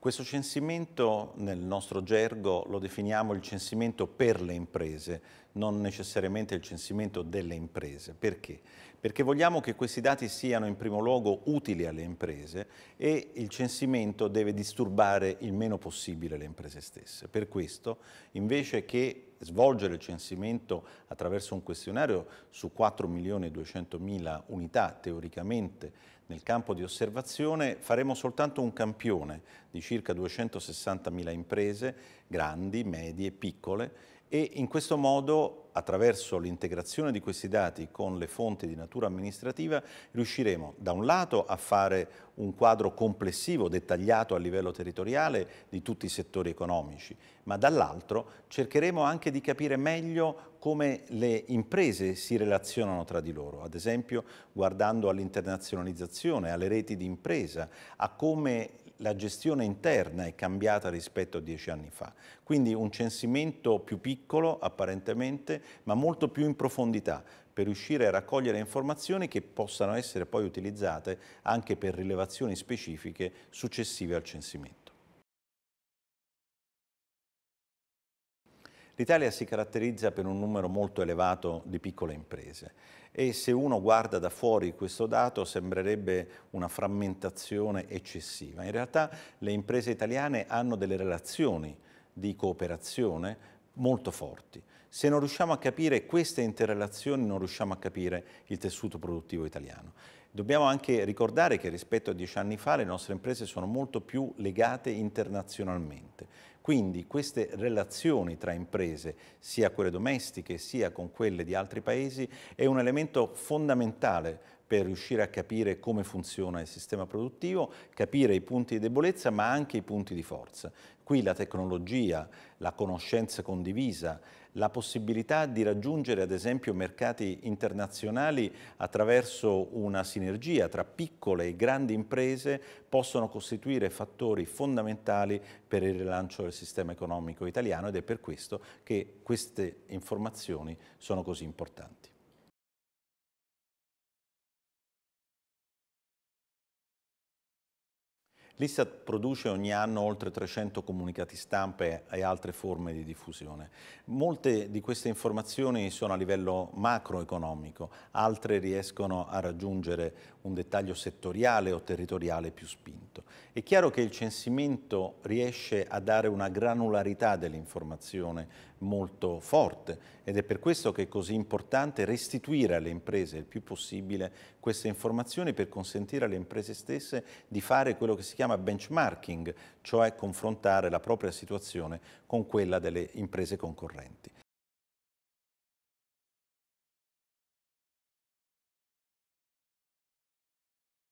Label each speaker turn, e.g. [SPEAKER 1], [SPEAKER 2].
[SPEAKER 1] Questo censimento nel nostro gergo lo definiamo il censimento per le imprese, non necessariamente il censimento delle imprese. Perché? Perché vogliamo che questi dati siano in primo luogo utili alle imprese e il censimento deve disturbare il meno possibile le imprese stesse. Per questo, invece che svolgere il censimento attraverso un questionario su 4.200.000 unità teoricamente nel campo di osservazione faremo soltanto un campione di circa 260.000 imprese, grandi, medie, piccole, e in questo modo attraverso l'integrazione di questi dati con le fonti di natura amministrativa riusciremo da un lato a fare un quadro complessivo, dettagliato a livello territoriale di tutti i settori economici, ma dall'altro cercheremo anche di capire meglio come le imprese si relazionano tra di loro, ad esempio guardando all'internazionalizzazione, alle reti di impresa, a come la gestione interna è cambiata rispetto a dieci anni fa. Quindi un censimento più piccolo apparentemente, ma molto più in profondità per riuscire a raccogliere informazioni che possano essere poi utilizzate anche per rilevazioni specifiche successive al censimento. L'Italia si caratterizza per un numero molto elevato di piccole imprese e se uno guarda da fuori questo dato sembrerebbe una frammentazione eccessiva. In realtà le imprese italiane hanno delle relazioni di cooperazione molto forti. Se non riusciamo a capire queste interrelazioni non riusciamo a capire il tessuto produttivo italiano. Dobbiamo anche ricordare che rispetto a dieci anni fa le nostre imprese sono molto più legate internazionalmente quindi queste relazioni tra imprese, sia quelle domestiche sia con quelle di altri paesi, è un elemento fondamentale per riuscire a capire come funziona il sistema produttivo, capire i punti di debolezza ma anche i punti di forza. Qui la tecnologia, la conoscenza condivisa, la possibilità di raggiungere ad esempio mercati internazionali attraverso una sinergia tra piccole e grandi imprese possono costituire fattori fondamentali per il rilancio del sistema economico italiano ed è per questo che queste informazioni sono così importanti. L'Istat produce ogni anno oltre 300 comunicati stampe e altre forme di diffusione. Molte di queste informazioni sono a livello macroeconomico, altre riescono a raggiungere un dettaglio settoriale o territoriale più spinto censimento. È chiaro che il censimento riesce a dare una granularità dell'informazione molto forte ed è per questo che è così importante restituire alle imprese il più possibile queste informazioni per consentire alle imprese stesse di fare quello che si chiama benchmarking, cioè confrontare la propria situazione con quella delle imprese concorrenti.